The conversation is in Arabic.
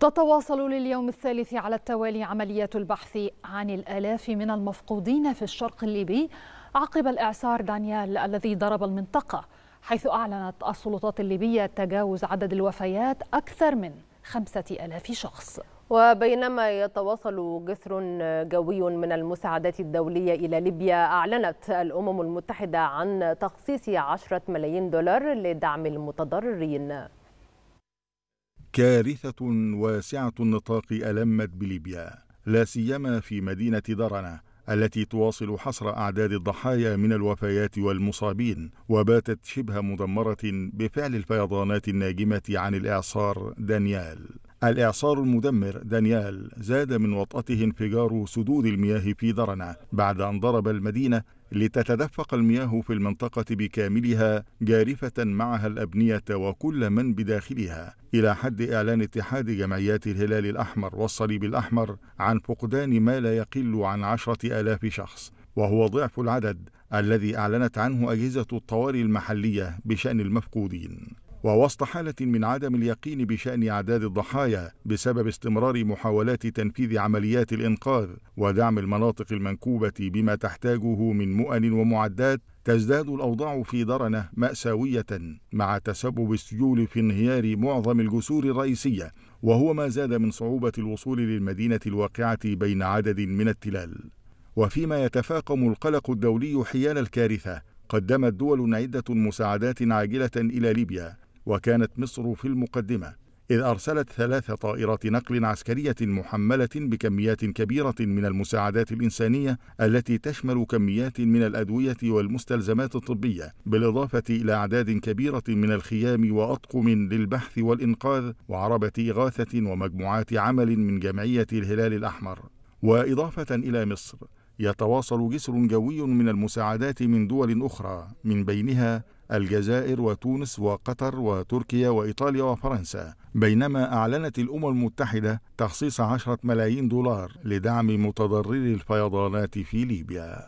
تتواصل لليوم الثالث على التوالي عمليات البحث عن الآلاف من المفقودين في الشرق الليبي عقب الإعصار دانيال الذي ضرب المنطقة حيث أعلنت السلطات الليبية تجاوز عدد الوفيات أكثر من خمسة ألاف شخص وبينما يتواصل جسر جوي من المساعدات الدولية إلى ليبيا أعلنت الأمم المتحدة عن تخصيص عشرة ملايين دولار لدعم المتضررين كارثة واسعة النطاق ألمت بليبيا لا سيما في مدينة درنة التي تواصل حصر أعداد الضحايا من الوفيات والمصابين وباتت شبه مدمرة بفعل الفيضانات الناجمة عن الإعصار دانيال الإعصار المدمر دانيال زاد من وطأته انفجار سدود المياه في درنة بعد أن ضرب المدينة لتتدفق المياه في المنطقة بكاملها جارفة معها الأبنية وكل من بداخلها إلى حد إعلان اتحاد جمعيات الهلال الأحمر والصليب الأحمر عن فقدان ما لا يقل عن عشرة آلاف شخص وهو ضعف العدد الذي أعلنت عنه أجهزة الطوارئ المحلية بشأن المفقودين ووسط حالة من عدم اليقين بشأن أعداد الضحايا بسبب استمرار محاولات تنفيذ عمليات الإنقاذ ودعم المناطق المنكوبة بما تحتاجه من مؤن ومعدات تزداد الأوضاع في درنة مأساوية مع تسبب السيول في انهيار معظم الجسور الرئيسية وهو ما زاد من صعوبة الوصول للمدينة الواقعة بين عدد من التلال وفيما يتفاقم القلق الدولي حيال الكارثة قدمت دول عدة مساعدات عاجلة إلى ليبيا وكانت مصر في المقدمة إذ أرسلت ثلاث طائرات نقل عسكرية محملة بكميات كبيرة من المساعدات الإنسانية التي تشمل كميات من الأدوية والمستلزمات الطبية بالإضافة إلى أعداد كبيرة من الخيام وأطقم للبحث والإنقاذ وعربة إغاثة ومجموعات عمل من جمعية الهلال الأحمر وإضافة إلى مصر يتواصل جسر جوي من المساعدات من دول أخرى من بينها الجزائر وتونس وقطر وتركيا وإيطاليا وفرنسا بينما أعلنت الأمم المتحدة تخصيص عشرة ملايين دولار لدعم متضرري الفيضانات في ليبيا